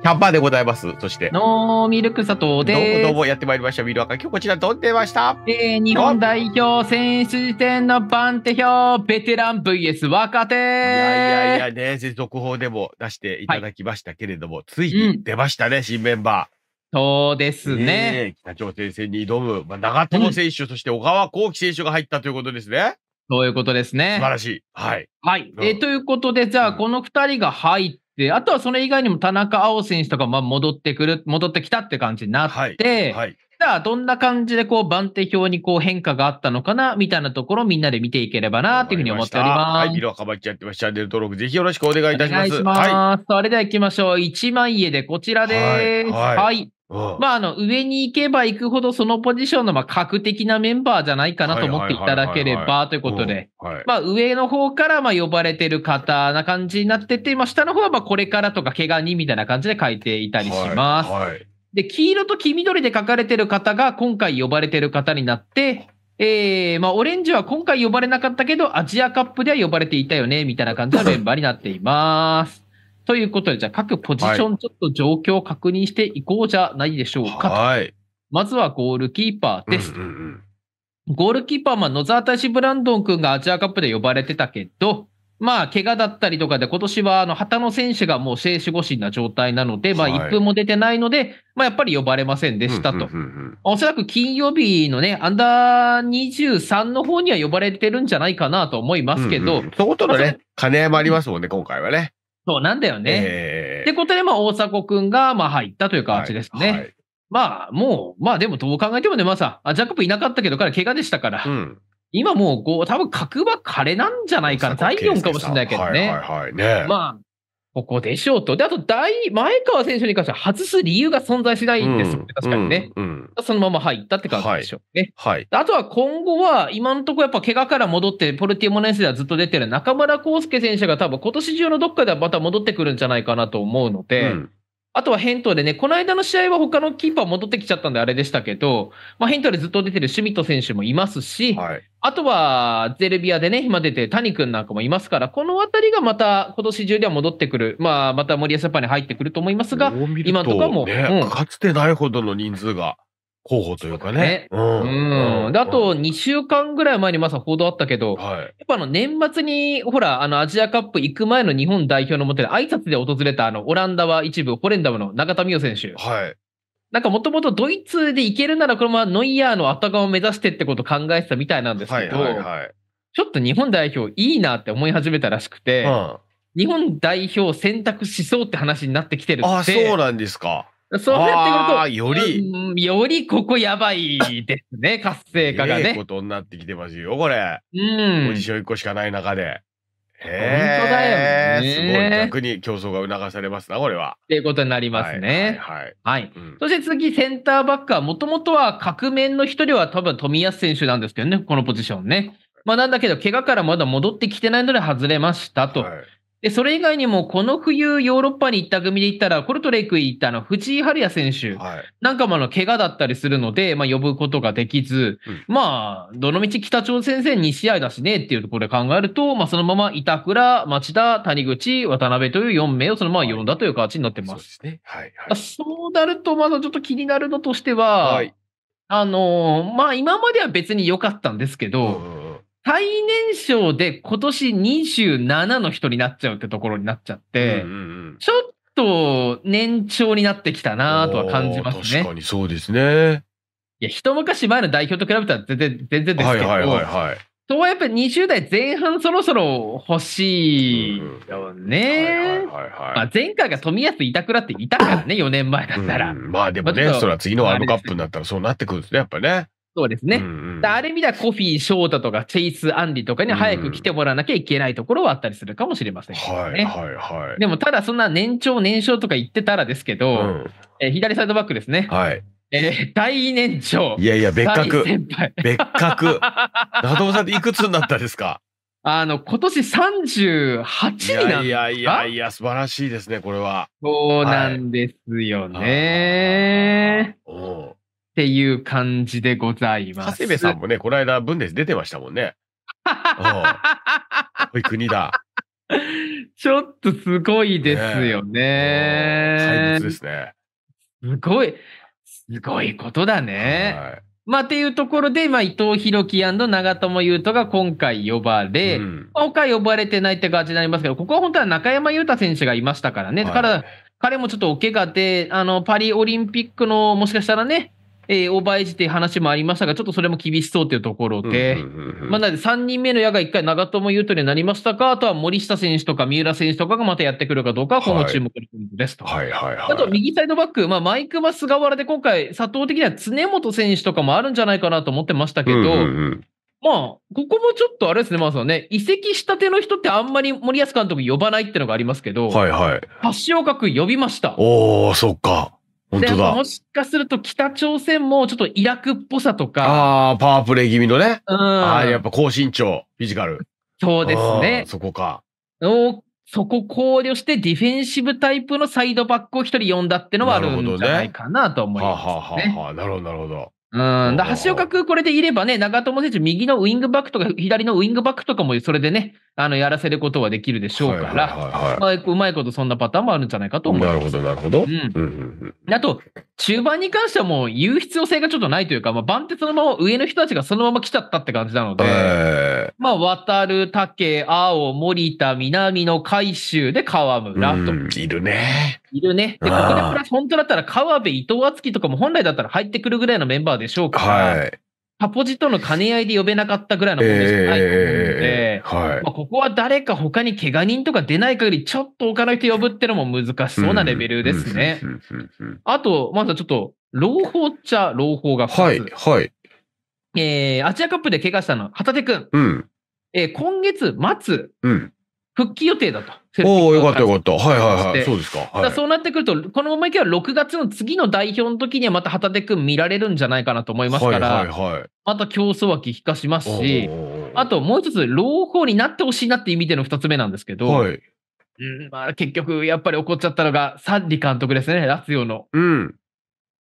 キャンパーでございます。そして。ノーミルク佐藤でどうもやってまいりました。ミルワカ。今日こちらどんでました。えー、日本代表選手時点の番手表、ベテラン VS 若手。いやいやいやね、続報でも出していただきましたけれども、はい、ついに出ましたね、うん、新メンバー。そうですね。北朝鮮戦に挑む、まあ、長友選手、うん、そして小川幸輝選手が入ったということですね。そういうことですね。素晴らしい。はい。はい。うん、えー、ということで、じゃあ、この2人が入っで、あとはそれ以外にも田中碧選手とかまあ戻ってくる、戻ってきたって感じになって、はい、じゃあどんな感じでこう番手表にこう変化があったのかな、みたいなところをみんなで見ていければな、というふうに思っております。はい、色はかばちゃってます。チャンネル登録ぜひよろしくお願いいたします。お願いします。はい、それでは行きましょう。一枚家でこちらです。はい。はいまあ、あの、上に行けば行くほど、そのポジションの、まあ、格的なメンバーじゃないかなと思っていただければ、ということで、まあ、上の方から、まあ、呼ばれてる方な感じになってて、まあ、下の方は、まあ、これからとか、怪我にみたいな感じで書いていたりします。はいはい、で、黄色と黄緑で書かれてる方が、今回呼ばれてる方になって、えー、まあ、オレンジは今回呼ばれなかったけど、アジアカップでは呼ばれていたよね、みたいな感じのメンバーになっています。ということで、じゃあ各ポジションちょっと状況を確認していこうじゃないでしょうか。はい。まずはゴールキーパーです。うんうんうん、ゴールキーパーは野沢大志ブランドン君がアジアカップで呼ばれてたけど、まあ、怪我だったりとかで、今年は、あの、旗の選手がもう生死護身な状態なので、まあ、1分も出てないので、まあ、やっぱり呼ばれませんでしたと。おそらく金曜日のね、アンダー23の方には呼ばれてるんじゃないかなと思いますけど。ううそことのね、兼ね合いもありますもんね、今回はね。そうなんだよね。えー、ってことで、まあ、大迫君が、まあ、入ったという形ですね。はいはい、まあ、もう、まあ、でも、どう考えてもね、まあさ、ジャックプいなかったけど、彼、怪我でしたから、うん、今もう、こう、多分、角は彼なんじゃないかな。第4かもしれないけどね。はいはいはいね。まあ、ここでしょうと。で、あと大、前川選手に関しては外す理由が存在しないんですよね、うん、確かにね、うん、そのまま入ったって感じでしょうね。はい。はい、あとは今後は、今のところやっぱ怪我から戻って、ポルティモネスではずっと出てる中村康介選手が多分今年中のどっかではまた戻ってくるんじゃないかなと思うので、うんあとは返答でね、この間の試合は他のキーパー戻ってきちゃったんであれでしたけど、まあ、ントでずっと出てるシュミット選手もいますし、はい、あとはゼルビアでね、今出て谷君なんかもいますから、このあたりがまた今年中では戻ってくる、まあ、また森保ジャパンに入ってくると思いますが、今とかも、ねうん、かつてないほどの人数が。候補というかね。うん。うん。あと、2週間ぐらい前にまさ報道あったけど、はい、やっぱあの、年末に、ほら、あの、アジアカップ行く前の日本代表のもとで挨拶で訪れた、あの、オランダは一部、ホレンダムの中田美桜選手。はい。なんかもともとドイツで行けるなら、このままノイヤーの後側を目指してってことを考えてたみたいなんですけど、はいはいはい、ちょっと日本代表いいなって思い始めたらしくて、うん、日本代表選択しそうって話になってきてるって。あ、そうなんですか。そうやってくると、より、よりここやばいですね、活性化がね。いえことになってきてますよ、これ。うん。ポジション1個しかない中で。本当だよね。すごい。逆に競争が促されますな、これは。っていうことになりますね。はい。はい、はいうん、そして次、センターバックは、もともとは革命の一人は多分富安選手なんですけどね、このポジションね。まあ、なんだけど、怪我からまだ戻ってきてないので外れましたとで、それ以外にも、この冬、ヨーロッパに行った組で言ったら、ポルトレイク行ったの、藤井春也選手なんかもあの、怪我だったりするので、まあ、呼ぶことができず、うん、まあ、どのみち北朝鮮戦2試合だしねっていうところで考えると、まあ、そのまま板倉、町田、谷口、渡辺という4名をそのまま呼んだという形になってます。はい、そうね。はい、はい。そうなると、まだちょっと気になるのとしては、はい、あのー、まあ、今までは別に良かったんですけど、うん最年少で今年27の人になっちゃうってところになっちゃって、うんうんうん、ちょっと年長になってきたなとは感じますね。確かにそうですね。いや、一昔前の代表と比べたら全然、全然ですけど、はいはいはい、はい、やっぱり20代前半そろそろ欲しいよね。前回が富安板倉っていたからね、4年前だったら。まあでもね、それは次のワールドカップになったらそうなってくるんですね、やっぱね。そうですね。うんうん、あれ見たらコフィー、ショータとか、チェイス、アンディとかに早く来てもらわなきゃいけないところはあったりするかもしれません、ねうん、はいはいはい。でも、ただそんな年長、年少とか言ってたらですけど、うん、え左サイドバックですね。はい。えー、大年長。いやいや、別格。先輩別格。中友さんっていくつになったんですか あの、今年38になるいやいやいやいや、素晴らしいですね、これは。そうなんですよね。はい、おっていう感じでございます。長谷部さんもね、この間、分です出てましたもんね。おい国だ。ちょっとすごいですよね。怪物ですね。すごい、すごいことだね。はい、まあ、っていうところで、まあ、伊藤博樹長友佑都が今回呼ばれ、うん、他呼ばれてないって感じになりますけど、ここは本当は中山雄太選手がいましたからね。だから、彼もちょっとお怪我で、あの、パリオリンピックの、もしかしたらね、えー、オーバーエイジという話もありましたが、ちょっとそれも厳しそうというところで、まあ、なので3人目の矢が1回長友佑都になりましたか、あとは森下選手とか三浦選手とかがまたやってくるかどうか、この注目のポイントですと。はいはいあと右サイドバック、まあ、マイクマ・菅原で今回、佐藤的には常本選手とかもあるんじゃないかなと思ってましたけど、まあ、ここもちょっとあれですね、まあ、そのね、移籍したての人ってあんまり森保監督呼ばないっていうのがありますけど、はいはい。橋岡君呼びました。おー、そっか。本当だ。もしかすると北朝鮮もちょっとイラクっぽさとか。ああ、パワープレイ気味のね。うん。ああ、やっぱ高身長、フィジカル。そうですね。そこか。おそこ考慮してディフェンシブタイプのサイドバックを一人呼んだってのはあるんじゃないかなと思います、ね、はあはあはあ、なるほど、なるほど。うん。だ橋岡君、これでいればね、長友選手、右のウイングバックとか、左のウイングバックとかも、それでね、あの、やらせることはできるでしょうから、はいはいはい、まあ、うまいことそんなパターンもあるんじゃないかと思う。なるほど、なるほど。うん。うんうんうん、あと、中盤に関してはもう、言う必要性がちょっとないというか、まあ、番手そのまま上の人たちがそのまま来ちゃったって感じなので、えーまあ、渡る、竹、青、森田、南の海州で川村と。いるね。いるね。で、ここでプラス、本当だったら川辺、伊藤敦樹とかも本来だったら入ってくるぐらいのメンバーでしょうから、はい、タポジとの兼ね合いで呼べなかったぐらいのものしかないと思うので、えーはい、まあ、ここは誰か他に怪我人とか出ない限り、ちょっと置かないと呼ぶってのも難しそうなレベルですね。あと、まずはちょっと、朗報っちゃ朗報が2つ。はい、はい。えー、アジアカップで怪我したの、旗手くん。うん。えー、今月末、うん、復帰予定だと。おお、よかったよかった。はいはいはい。そうですか。はい、そうなってくると、このままいけば6月の次の代表の時にはまた旗手君見られるんじゃないかなと思いますから、はいはいはい、また競争は激化しますし、あともう一つ、朗報になってほしいなっていう意味での2つ目なんですけど、はい、うんまあ、結局、やっぱり怒っちゃったのが、サッリ監督ですね、ラツヨの。うん。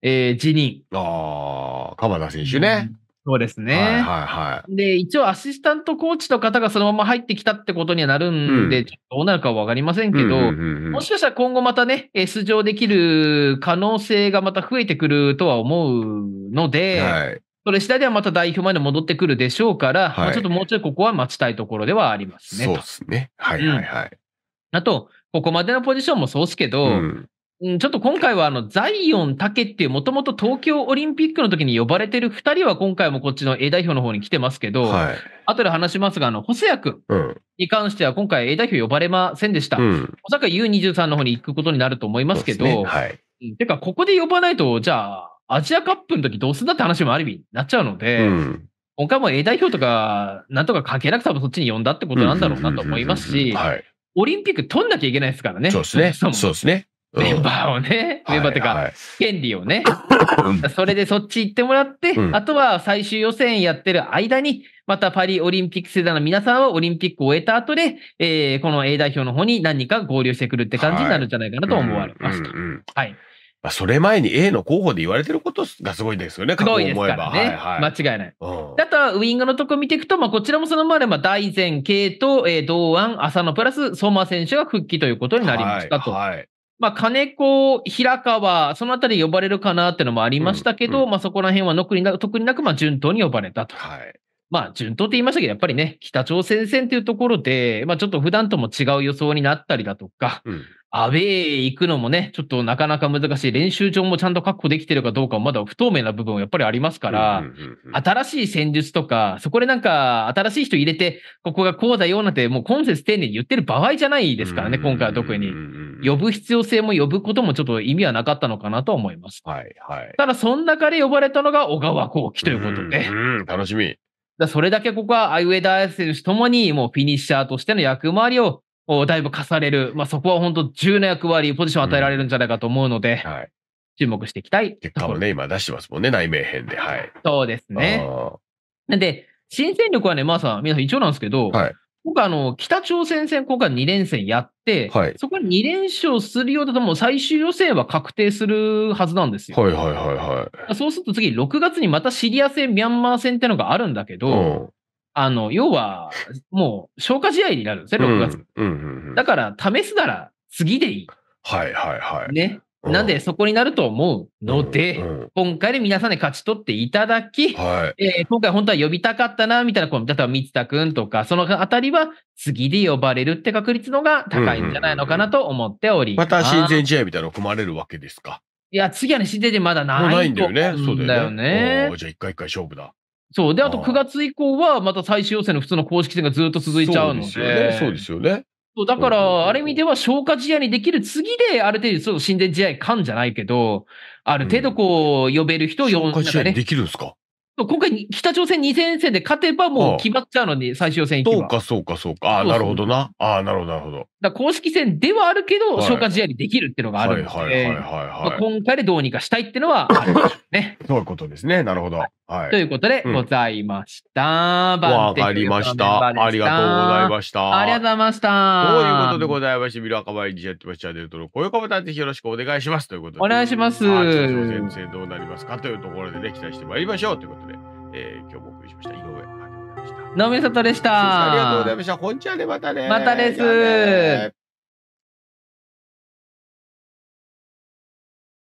えー、辞任。ああ、鎌田選手ね。うんそうですね。はいはい、で、一応アシスタントコーチの方がそのまま入ってきたってことにはなるんで、うん、どうなるかわかりませんけど、もしかしたら今後またね、出場できる可能性がまた増えてくるとは思うので、はい、それ次第ではまた代表まで戻ってくるでしょうから、はい、まあ、ちょっともうちょいここは待ちたいところではありますね。そうですね。はいはいはい。うん、あと、ここまでのポジションもそうですけど、うんうん、ちょっと今回はあのザイオン・タケっていう、もともと東京オリンピックの時に呼ばれてる2人は今回もこっちの A 代表の方に来てますけど、はい、後で話しますが、あの細谷君に関しては今回 A 代表呼ばれませんでした。うん、おそらく U23 の方に行くことになると思いますけど、ねはい、てか、ここで呼ばないと、じゃあ、アジアカップの時どうすんだって話もある意味になっちゃうので、うん、今回も A 代表とか、なんとか関係なく多分そっちに呼んだってことなんだろうなと思いますし、オリンピック取んなきゃいけないですからね。そうですね。そうですね。メンバーをね、メンバーっていうか、権利をね、それでそっち行ってもらって、あとは最終予選やってる間に、またパリオリンピック世代の皆さんはオリンピックを終えた後で、えこの A 代表の方に何か合流してくるって感じになるんじゃないかなと思われますはい。あ、それ前に A の候補で言われてることがすごいですよね、すごいですからね。はいはい、間違いない。うん、あとはウイングのとこ見ていくと、まあ、こちらもそのままで、まあ、大前、慶と、えー、堂安、浅野プラス相馬選手が復帰ということになりましたと。はい、はい、まあ、金子、平川、そのあたり呼ばれるかなっていうのもありましたけど、うんうん、まあ、そこら辺は特になく、特になく、まあ、順当に呼ばれたと。はい。まあ、順当って言いましたけど、やっぱりね、北朝鮮戦というところで、まあ、ちょっと普段とも違う予想になったりだとか、うん、アウェー行くのもね、ちょっとなかなか難しい、練習場もちゃんと確保できてるかどうかもまだ不透明な部分はやっぱりありますから、うんうんうんうん、新しい戦術とか、そこでなんか、新しい人入れて、ここがこうだよなんて、もう今節丁寧に言ってる場合じゃないですからね、今回は特に。呼ぶ必要性も呼ぶこともちょっと意味はなかったのかなと思います。はいはい、ただ、その中で呼ばれたのが小川幸輝ということで。うん、うん、楽しみ。だそれだけここは上田選手ともにもうフィニッシャーとしての役回りをだいぶ課される、まあ、そこは本当重な役割、ポジション与えられるんじゃないかと思うので、うんはい、注目していきたい。結果をね、今出してますもんね、内面編で。はい、そうですね。なんで、新戦力はね、まあさ、皆さん一応なんですけど、はい、僕あの、北朝鮮戦、今回2連戦やって、はい、そこに2連勝するようだと、もう最終予選は確定するはずなんですよ。はいはいはいはい。そうすると次、6月にまたシリア戦、ミャンマー戦ってのがあるんだけど、うん、あの、要は、もう消化試合になるんですね、6月。だから、試すなら次でいい。はいはいはい。ね。なんで、そこになると思うので、うんうん、今回で皆さんで勝ち取っていただき、はい、えー、今回本当は呼びたかったな、みたいな、こう例えば三田くんとか、そのあたりは次で呼ばれるって確率のが高いんじゃないのかなと思っております。また親善試合みたいなの組まれるわけですかいや、次はね、親善でまだないないんだよね。そうだよね。じゃあ一回一回勝負だ。そう。で、あと9月以降は、また最終予選の普通の公式戦がずっと続いちゃうので。そうですよね。そうですよね。そうだから、ある意味では消化試合にできる次で、ある程度、そう、神殿試合んじゃないけど、ある程度こう、呼べる人を呼んで、ね、消化試合できるんですか今回、北朝鮮2戦戦で勝てばもう決まっちゃうのに、最終戦行けば。そうか、そうか、そうか。ああ、なるほどな。ああ、なるほど、なるほど。だ公式戦ではあるけど、消化試合にできるっていうのがあるんで、今回でどうにかしたいっていうのはあるでしょうね。そういうことですね。なるほど。はいはい、ということでございました。わ、うん、かりました。ありがとうございました。ありがとうございました。ということでございまして、ミラカバイジやってバチャンネル登録、高評価ボタンぜひよろしくお願いします。ということで。お願いします。先生どうなりますかというところでね、期待してまいりましょう。ということで、えー、今日もお送りしました。井上。ありがとう野見里でした。ありがとうございました。こんちはね、またね。またです。